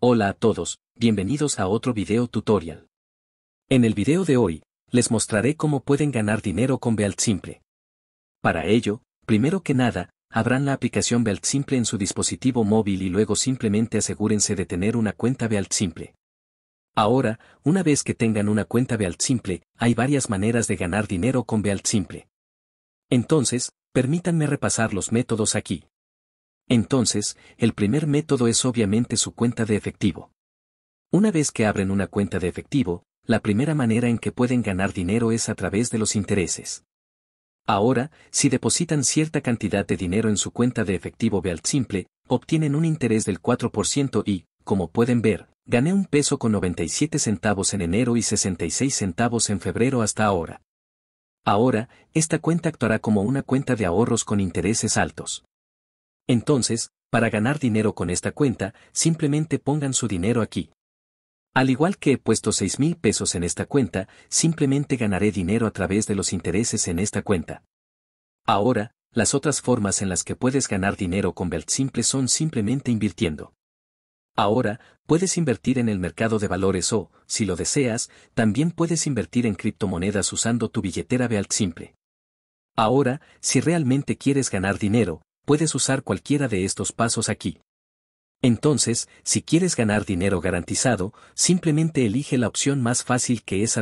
Hola a todos, bienvenidos a otro video tutorial. En el video de hoy, les mostraré cómo pueden ganar dinero con Bealt Simple. Para ello, primero que nada, abran la aplicación Bealt Simple en su dispositivo móvil y luego simplemente asegúrense de tener una cuenta Bealt Simple. Ahora, una vez que tengan una cuenta Bealt Simple, hay varias maneras de ganar dinero con Bealt Simple. Entonces, permítanme repasar los métodos aquí. Entonces, el primer método es obviamente su cuenta de efectivo. Una vez que abren una cuenta de efectivo, la primera manera en que pueden ganar dinero es a través de los intereses. Ahora, si depositan cierta cantidad de dinero en su cuenta de efectivo Bealt Simple, obtienen un interés del 4% y, como pueden ver, gané un peso con 97 centavos en enero y 66 centavos en febrero hasta ahora. Ahora, esta cuenta actuará como una cuenta de ahorros con intereses altos. Entonces, para ganar dinero con esta cuenta, simplemente pongan su dinero aquí. Al igual que he puesto 6 mil pesos en esta cuenta, simplemente ganaré dinero a través de los intereses en esta cuenta. Ahora, las otras formas en las que puedes ganar dinero con Belt Simple son simplemente invirtiendo. Ahora, puedes invertir en el mercado de valores o, si lo deseas, también puedes invertir en criptomonedas usando tu billetera Belt Simple. Ahora, si realmente quieres ganar dinero, puedes usar cualquiera de estos pasos aquí. Entonces, si quieres ganar dinero garantizado, simplemente elige la opción más fácil que es